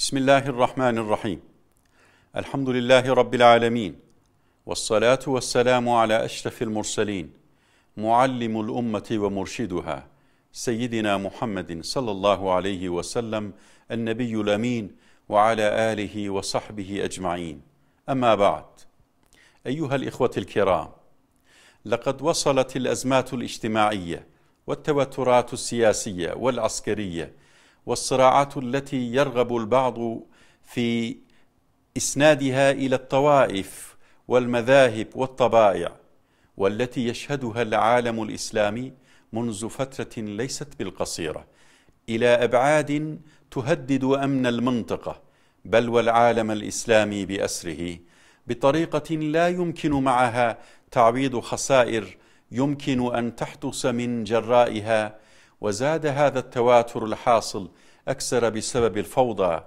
بسم الله الرحمن الرحيم الحمد لله رب العالمين والصلاه والسلام على اشرف المرسلين معلم الامه ومرشدها سيدنا محمد صلى الله عليه وسلم النبي الامين وعلى اله وصحبه اجمعين اما بعد ايها الاخوه الكرام لقد وصلت الازمات الاجتماعيه والتوترات السياسيه والعسكريه والصراعات التي يرغب البعض في اسنادها الى الطوائف والمذاهب والطبائع والتي يشهدها العالم الاسلامي منذ فتره ليست بالقصيره الى ابعاد تهدد امن المنطقه بل والعالم الاسلامي باسره بطريقه لا يمكن معها تعويض خسائر يمكن ان تحدث من جرائها وزاد هذا التواتر الحاصل أكثر بسبب الفوضى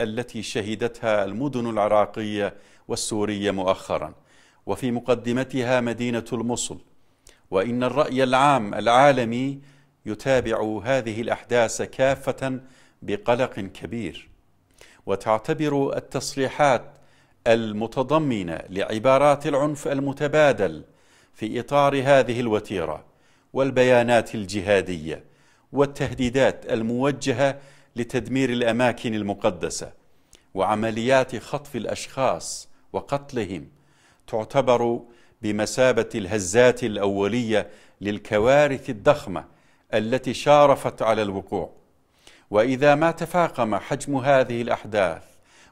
التي شهدتها المدن العراقية والسورية مؤخرا وفي مقدمتها مدينة المصل وإن الرأي العام العالمي يتابع هذه الأحداث كافة بقلق كبير وتعتبر التصريحات المتضمنة لعبارات العنف المتبادل في إطار هذه الوتيرة والبيانات الجهادية والتهديدات الموجهه لتدمير الاماكن المقدسه وعمليات خطف الاشخاص وقتلهم تعتبر بمثابه الهزات الاوليه للكوارث الضخمه التي شارفت على الوقوع واذا ما تفاقم حجم هذه الاحداث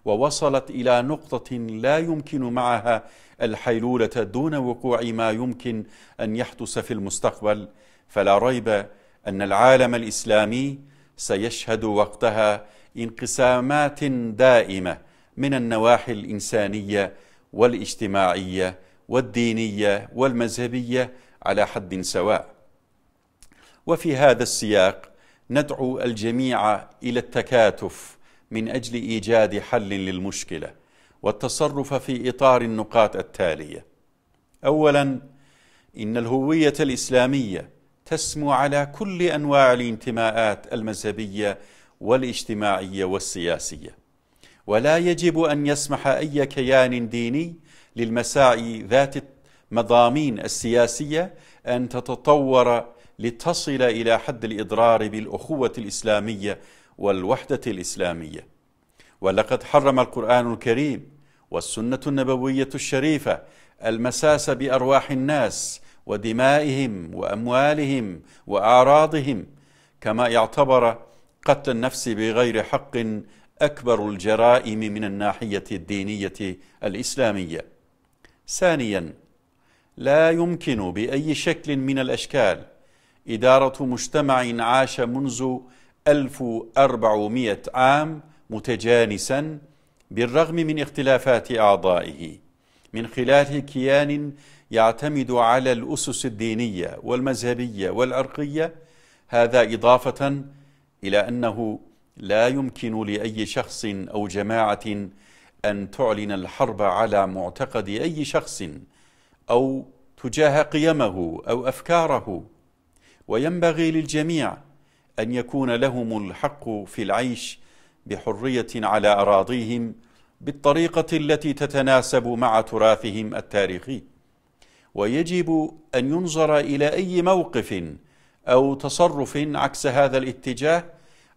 ووصلت الى نقطه لا يمكن معها الحيلوله دون وقوع ما يمكن ان يحدث في المستقبل فلا ريب أن العالم الإسلامي سيشهد وقتها انقسامات دائمة من النواحي الإنسانية والاجتماعية والدينية والمذهبية على حد سواء وفي هذا السياق ندعو الجميع إلى التكاتف من أجل إيجاد حل للمشكلة والتصرف في إطار النقاط التالية أولا إن الهوية الإسلامية تسمو على كل أنواع الانتماءات المذهبية والاجتماعية والسياسية ولا يجب أن يسمح أي كيان ديني للمساعي ذات المضامين السياسية أن تتطور لتصل إلى حد الإضرار بالأخوة الإسلامية والوحدة الإسلامية ولقد حرم القرآن الكريم والسنة النبوية الشريفة المساس بأرواح الناس ودمائهم واموالهم واعراضهم كما اعتبر قتل النفس بغير حق اكبر الجرائم من الناحيه الدينيه الاسلاميه ثانيا لا يمكن باي شكل من الاشكال اداره مجتمع عاش منذ 1400 عام متجانسا بالرغم من اختلافات اعضائه من خلال كيان يعتمد على الأسس الدينية والمذهبية والعرقية هذا إضافة إلى أنه لا يمكن لأي شخص أو جماعة أن تعلن الحرب على معتقد أي شخص أو تجاه قيمه أو أفكاره وينبغي للجميع أن يكون لهم الحق في العيش بحرية على أراضيهم بالطريقة التي تتناسب مع تراثهم التاريخي ويجب أن ينظر إلى أي موقف أو تصرف عكس هذا الاتجاه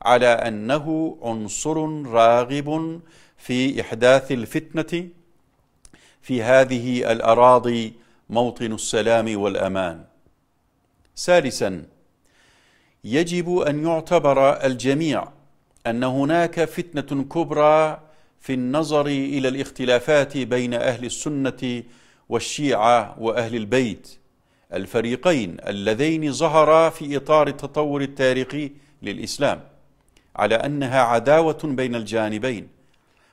على أنه عنصر راغب في إحداث الفتنة في هذه الأراضي موطن السلام والأمان ثالثا يجب أن يعتبر الجميع أن هناك فتنة كبرى في النظر إلى الاختلافات بين أهل السنة والشيعة وأهل البيت الفريقين اللذين ظهرا في إطار التطور التاريخي للإسلام على أنها عداوة بين الجانبين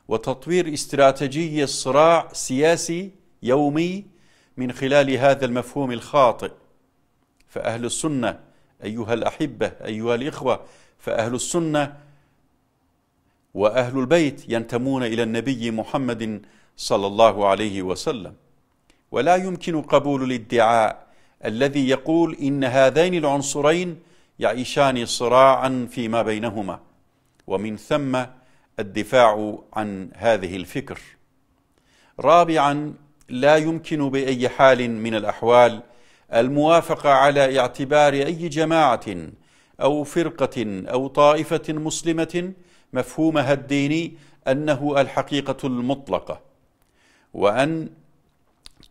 وتطوير استراتيجية صراع سياسي يومي من خلال هذا المفهوم الخاطئ فأهل السنة أيها الأحبة أيها الإخوة فأهل السنة واهل البيت ينتمون الى النبي محمد صلى الله عليه وسلم ولا يمكن قبول الادعاء الذي يقول ان هذين العنصرين يعيشان صراعا فيما بينهما ومن ثم الدفاع عن هذه الفكر رابعا لا يمكن باي حال من الاحوال الموافقه على اعتبار اي جماعه او فرقه او طائفه مسلمه مفهومها الديني انه الحقيقه المطلقه وان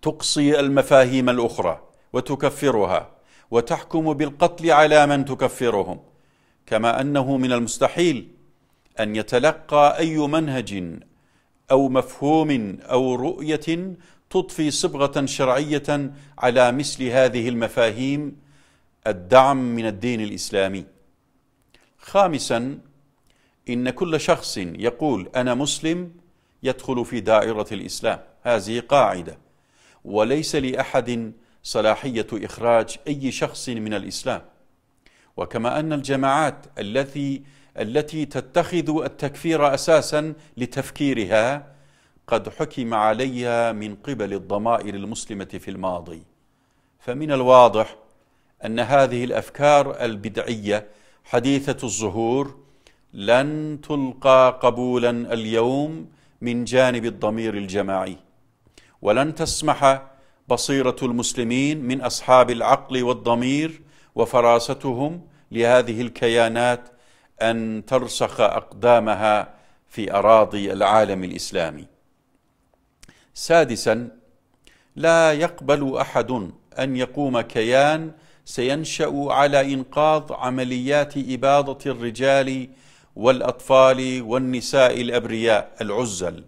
تقصي المفاهيم الاخرى وتكفرها وتحكم بالقتل على من تكفرهم كما انه من المستحيل ان يتلقى اي منهج او مفهوم او رؤيه تضفي صبغه شرعيه على مثل هذه المفاهيم الدعم من الدين الاسلامي خامسا إن كل شخص يقول أنا مسلم يدخل في دائرة الإسلام هذه قاعدة وليس لأحد صلاحية إخراج أي شخص من الإسلام وكما أن الجماعات التي التي تتخذ التكفير أساسا لتفكيرها قد حكم عليها من قبل الضمائر المسلمة في الماضي فمن الواضح أن هذه الأفكار البدعية حديثة الظهور لن تلقى قبولا اليوم من جانب الضمير الجماعي ولن تسمح بصيره المسلمين من اصحاب العقل والضمير وفراستهم لهذه الكيانات ان ترسخ اقدامها في اراضي العالم الاسلامي سادسا لا يقبل احد ان يقوم كيان سينشا على انقاذ عمليات اباضه الرجال والاطفال والنساء الابرياء العزل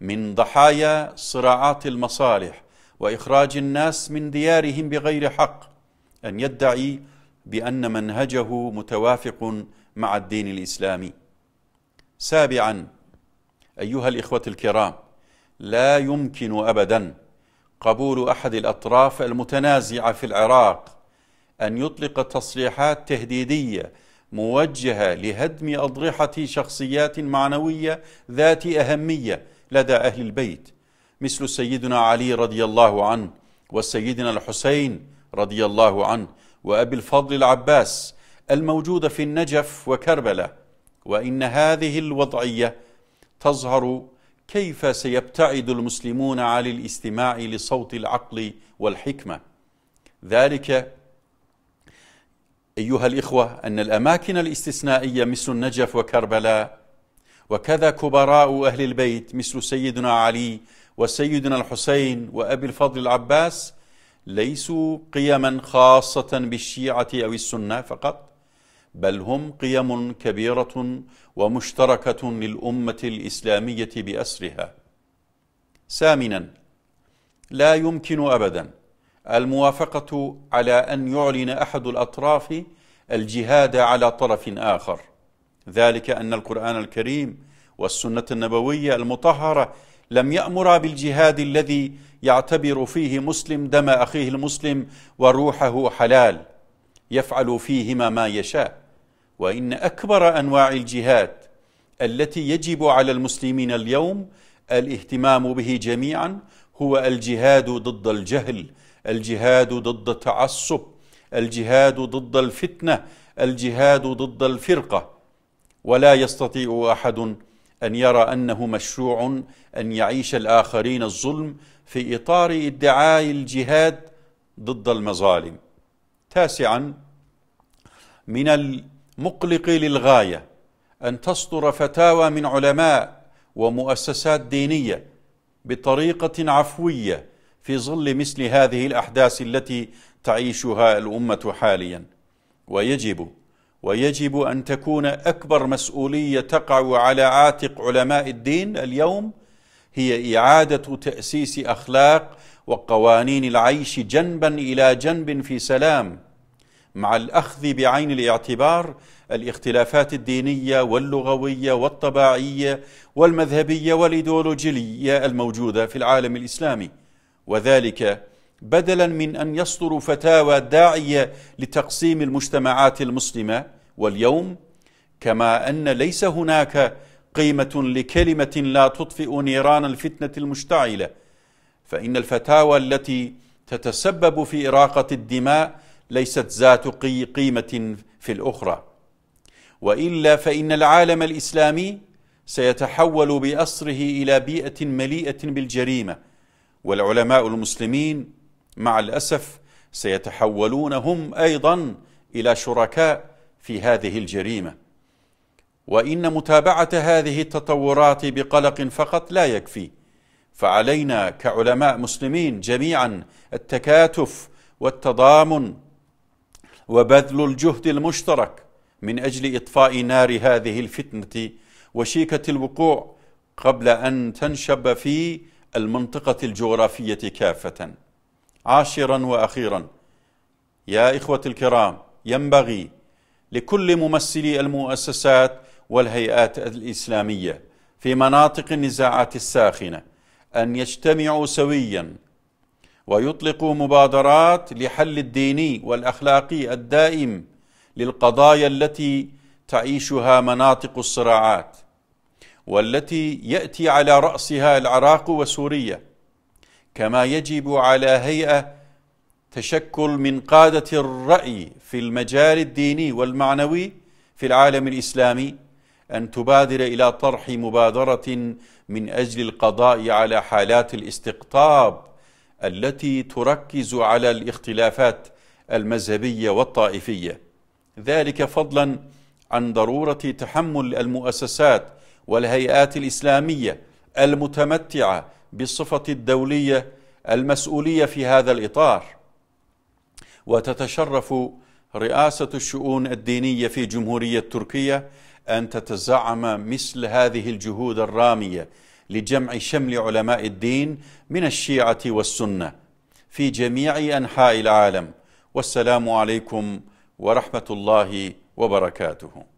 من ضحايا صراعات المصالح واخراج الناس من ديارهم بغير حق ان يدعي بان منهجه متوافق مع الدين الاسلامي سابعا ايها الاخوه الكرام لا يمكن ابدا قبول احد الاطراف المتنازعه في العراق ان يطلق تصريحات تهديديه موجهه لهدم اضرحه شخصيات معنويه ذات اهميه لدى اهل البيت مثل سيدنا علي رضي الله عنه وسيدنا الحسين رضي الله عنه وابي الفضل العباس الموجوده في النجف وكربلة وان هذه الوضعيه تظهر كيف سيبتعد المسلمون عن الاستماع لصوت العقل والحكمه ذلك أيها الإخوة أن الأماكن الاستثنائية مثل النجف وكربلاء وكذا كبراء أهل البيت مثل سيدنا علي وسيدنا الحسين وأبي الفضل العباس ليسوا قيما خاصة بالشيعة أو السنة فقط بل هم قيم كبيرة ومشتركة للأمة الإسلامية بأسرها ثامنا لا يمكن أبداً الموافقة على أن يعلن أحد الأطراف الجهاد على طرف آخر ذلك أن القرآن الكريم والسنة النبوية المطهرة لم يأمر بالجهاد الذي يعتبر فيه مسلم دم أخيه المسلم وروحه حلال يفعل فيهما ما يشاء وإن أكبر أنواع الجهاد التي يجب على المسلمين اليوم الاهتمام به جميعا هو الجهاد ضد الجهل الجهاد ضد التعصب الجهاد ضد الفتنه الجهاد ضد الفرقه ولا يستطيع احد ان يرى انه مشروع ان يعيش الاخرين الظلم في اطار ادعاء الجهاد ضد المظالم تاسعا من المقلق للغايه ان تصدر فتاوى من علماء ومؤسسات دينيه بطريقه عفويه في ظل مثل هذه الاحداث التي تعيشها الامه حاليا ويجب ويجب ان تكون اكبر مسؤوليه تقع على عاتق علماء الدين اليوم هي اعاده تاسيس اخلاق وقوانين العيش جنبا الى جنب في سلام مع الاخذ بعين الاعتبار الاختلافات الدينيه واللغويه والطباعيه والمذهبيه والايديولوجيه الموجوده في العالم الاسلامي وذلك بدلا من ان يصدر فتاوى داعيه لتقسيم المجتمعات المسلمه واليوم كما ان ليس هناك قيمه لكلمه لا تطفئ نيران الفتنه المشتعله فان الفتاوى التي تتسبب في اراقه الدماء ليست ذات قيمه في الاخرى والا فان العالم الاسلامي سيتحول باسره الى بيئه مليئه بالجريمه والعلماء المسلمين مع الأسف سيتحولون هم أيضا إلى شركاء في هذه الجريمة وإن متابعة هذه التطورات بقلق فقط لا يكفي فعلينا كعلماء مسلمين جميعا التكاتف والتضامن وبذل الجهد المشترك من أجل إطفاء نار هذه الفتنة وشيكة الوقوع قبل أن تنشب في المنطقة الجغرافية كافة عاشرا وأخيرا يا إخوة الكرام ينبغي لكل ممثلي المؤسسات والهيئات الإسلامية في مناطق النزاعات الساخنة أن يجتمعوا سويا ويطلقوا مبادرات لحل الديني والأخلاقي الدائم للقضايا التي تعيشها مناطق الصراعات والتي ياتي على راسها العراق وسوريا كما يجب على هيئه تشكل من قاده الراي في المجال الديني والمعنوي في العالم الاسلامي ان تبادر الى طرح مبادره من اجل القضاء على حالات الاستقطاب التي تركز على الاختلافات المذهبيه والطائفيه ذلك فضلا عن ضروره تحمل المؤسسات والهيئات الإسلامية المتمتعة بالصفة الدولية المسؤولية في هذا الإطار وتتشرف رئاسة الشؤون الدينية في جمهورية تركيا أن تتزعم مثل هذه الجهود الرامية لجمع شمل علماء الدين من الشيعة والسنة في جميع أنحاء العالم والسلام عليكم ورحمة الله وبركاته